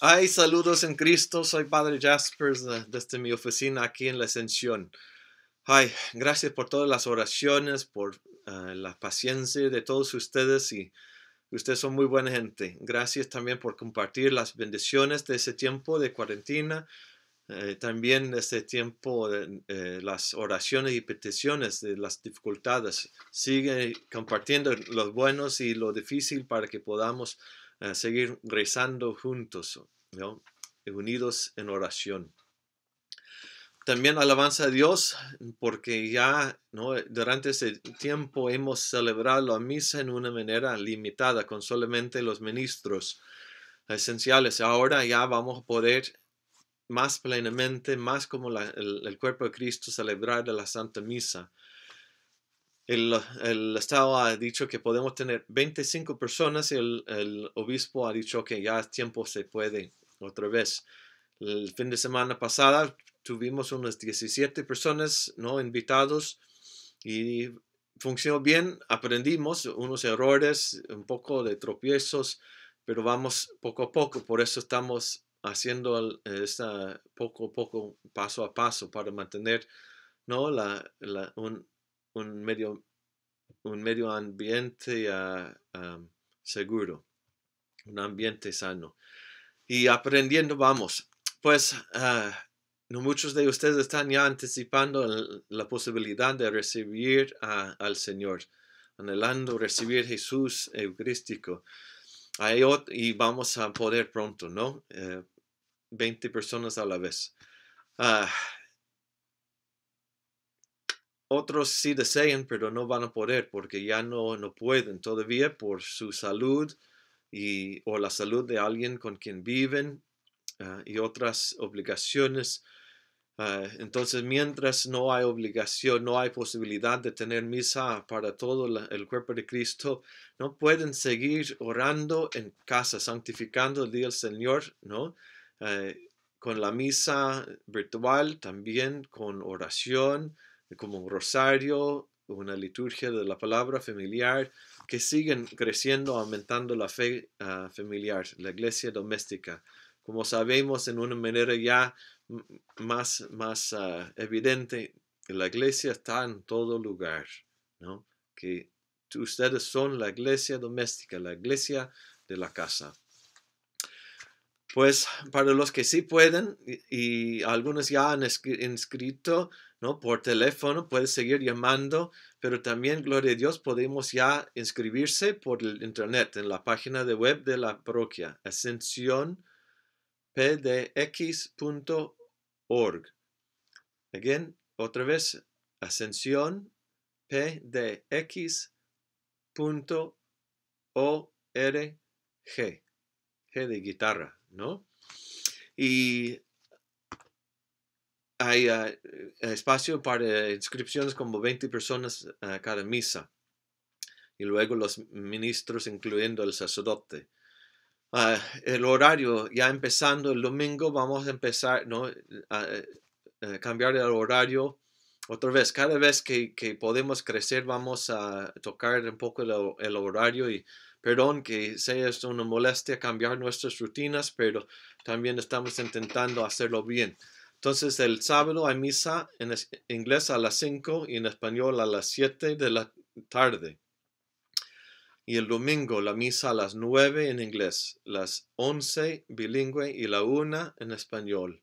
Ay, saludos en Cristo. Soy Padre Jasper desde mi oficina aquí en la Ascensión. Ay, gracias por todas las oraciones, por eh, la paciencia de todos ustedes y ustedes son muy buena gente. Gracias también por compartir las bendiciones de ese tiempo de cuarentena. Eh, también este tiempo, de eh, las oraciones y peticiones de las dificultades. Sigue compartiendo los buenos y lo difícil para que podamos seguir rezando juntos, unidos en oración. También alabanza a Dios porque ya ¿no? durante ese tiempo hemos celebrado la misa en una manera limitada con solamente los ministros esenciales. Ahora ya vamos a poder más plenamente, más como el, cuerpo de Cristo celebrar la Santa Misa. El, Estado ha dicho que podemos tener 25 personas. y el obispo ha dicho que ya es tiempo, se puede otra vez. El fin de semana pasada tuvimos unas 17 personas no invitados y funcionó bien. Aprendimos unos errores, un poco de tropiezos, pero vamos poco a poco. Por eso estamos haciendo esta poco a poco, paso a paso, para mantener ¿no? la, la un, un medio, un medio ambiente ah, ah, seguro, un ambiente sano. Y aprendiendo vamos. Pues ah, no muchos de ustedes están ya anticipando la posibilidad de recibir al Señor, anhelando recibir Jesús Eucrístico. y vamos a poder pronto, ¿no? Eh, veinte 20 personas a la vez. Otros sí desean, pero no van a poder porque ya no, no pueden todavía por su salud y, o la salud de alguien con quien viven ah, y otras obligaciones. Ah, entonces, mientras no hay obligación, no hay posibilidad de tener misa para todo el cuerpo de Cristo, no pueden seguir orando en casa, santificando el día del Señor, ¿no? Ah, con la misa virtual, también con oración, como un rosario, una liturgia de la palabra familiar, que siguen creciendo, aumentando la fe ah, familiar, la iglesia doméstica. Como sabemos en una manera ya más, más ah, evidente, la iglesia está en todo lugar, ¿no? Que ustedes son la iglesia doméstica, la iglesia de la casa. Pues para los que sí pueden y, algunos ya han inscrito ¿no? por teléfono, pueden seguir llamando, pero también, gloria a Dios, podemos ya inscribirse por el internet en la página de web de la parroquia, ascensionpdx.org. Again, otra vez, ascensionpdx.org. G de guitarra. ¿no? Y hay ah, eh, espacio para inscripciones como 20 personas a cada misa. Y luego los ministros, incluyendo el sacerdote. Ah, el horario, ya empezando el domingo, vamos a empezar, eh, A, cambiar el horario. Otra vez, cada vez que, podemos crecer, vamos a tocar un poco el horario y Perdón que sea esto una molestia cambiar nuestras rutinas, pero también estamos intentando hacerlo bien. Entonces el sábado hay misa en inglés a las 5 y en español a las 7 de la tarde. Y el domingo la misa a las 9 en inglés, las 11 bilingüe y la 1 en español.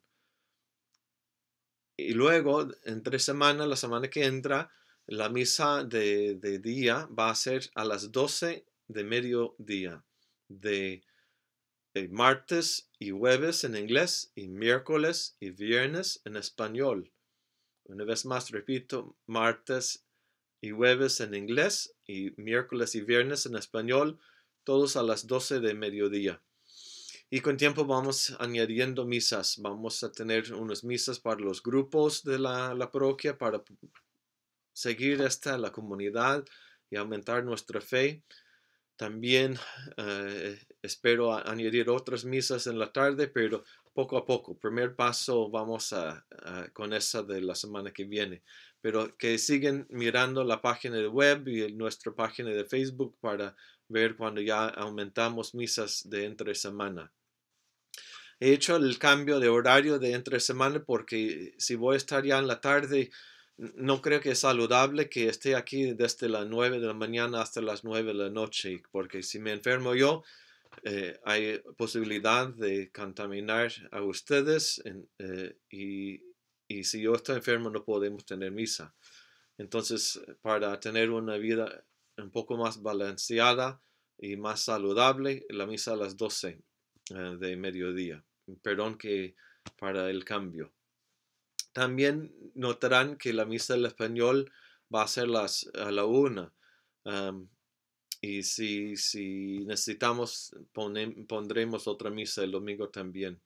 Y luego, tres semanas, la semana que entra, la misa de, de día va a ser a las 12 de mediodía, de, eh, martes y jueves en inglés y miércoles y viernes en español. Una vez más, repito, martes y jueves en inglés y miércoles y viernes en español, todos a las 12 de mediodía. Y con tiempo vamos añadiendo misas. Vamos a tener unas misas para los grupos de la, la parroquia, para seguir esta, la comunidad y aumentar nuestra fe. También eh, espero añadir otras misas en la tarde, pero poco a poco. Primer paso vamos con esa de la semana que viene. Pero que siguen mirando la página web y nuestra página de Facebook para ver cuando ya aumentamos misas de entre semana. He hecho el cambio de horario de entre semana porque eh, si voy a estar ya en la tarde, no creo que es saludable que esté aquí desde las 9 de la mañana hasta las 9 de la noche, porque si me enfermo yo, eh, hay posibilidad de contaminar a ustedes eh, y, si yo estoy enfermo no podemos tener misa. Entonces, para tener una vida un poco más balanceada y más saludable, la misa a las 12 eh, de mediodía. Perdón que para el cambio. También notarán que la misa del español va a ser las, a la una. y si, si necesitamos, pondremos otra misa el domingo también.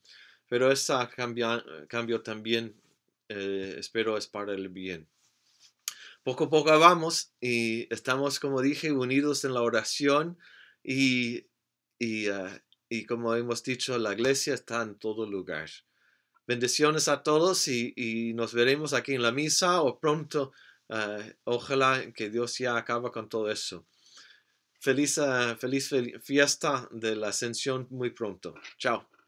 Pero ese cambio también eh, espero es para el bien. Poco a poco vamos y estamos, como dije, unidos en la oración y, y ah, como hemos dicho, la iglesia está en todo lugar. Bendiciones a todos y, nos veremos aquí en la misa o pronto. Eh, ojalá que Dios ya acabe con todo eso. Eh, feliz, feliz fiesta de la ascensión muy pronto. Chao.